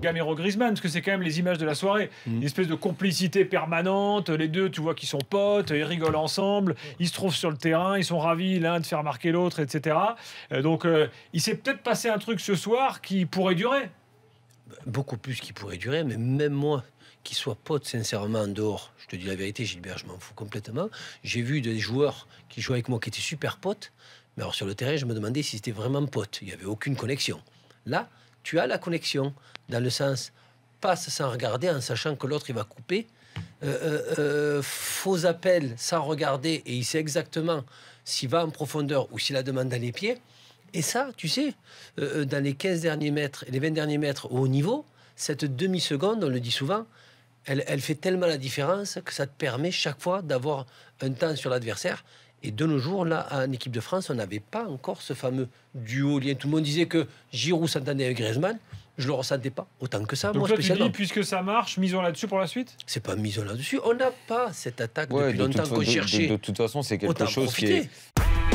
Gamero Griezmann, parce que c'est quand même les images de la soirée. Mm. Une espèce de complicité permanente, les deux, tu vois, qui sont potes, ils rigolent ensemble, ils se trouvent sur le terrain, ils sont ravis l'un de faire marquer l'autre, etc. Euh, donc euh, il s'est peut-être passé un truc ce soir qui pourrait durer. Beaucoup plus qui pourrait durer, mais même moi, qui soit pote sincèrement en dehors, je te dis la vérité, Gilbert, je m'en fous complètement. J'ai vu des joueurs qui jouaient avec moi qui étaient super potes, mais alors sur le terrain, je me demandais si c'était vraiment potes. Il n'y avait aucune connexion. Là, tu as la connexion, dans le sens passe sans regarder, en sachant que l'autre, il va couper. Euh, euh, euh, faux appel, sans regarder, et il sait exactement s'il va en profondeur ou s'il a demande dans les pieds. Et ça, tu sais, dans les 15 derniers mètres et les 20 derniers mètres au niveau, cette demi-seconde, on le dit souvent, elle, elle fait tellement la différence que ça te permet chaque fois d'avoir un temps sur l'adversaire et de nos jours, là, en équipe de France, on n'avait pas encore ce fameux duo lien. Tout le monde disait que Giroud s'entendait avec Griezmann. Je le ressentais pas autant que ça, moi, spécialement. Tu dis, puisque ça marche, misons là-dessus pour la suite C'est pas misons là-dessus. On n'a pas cette attaque depuis longtemps qu'on cherchait. de, toute façon, c'est quelque chose qui est...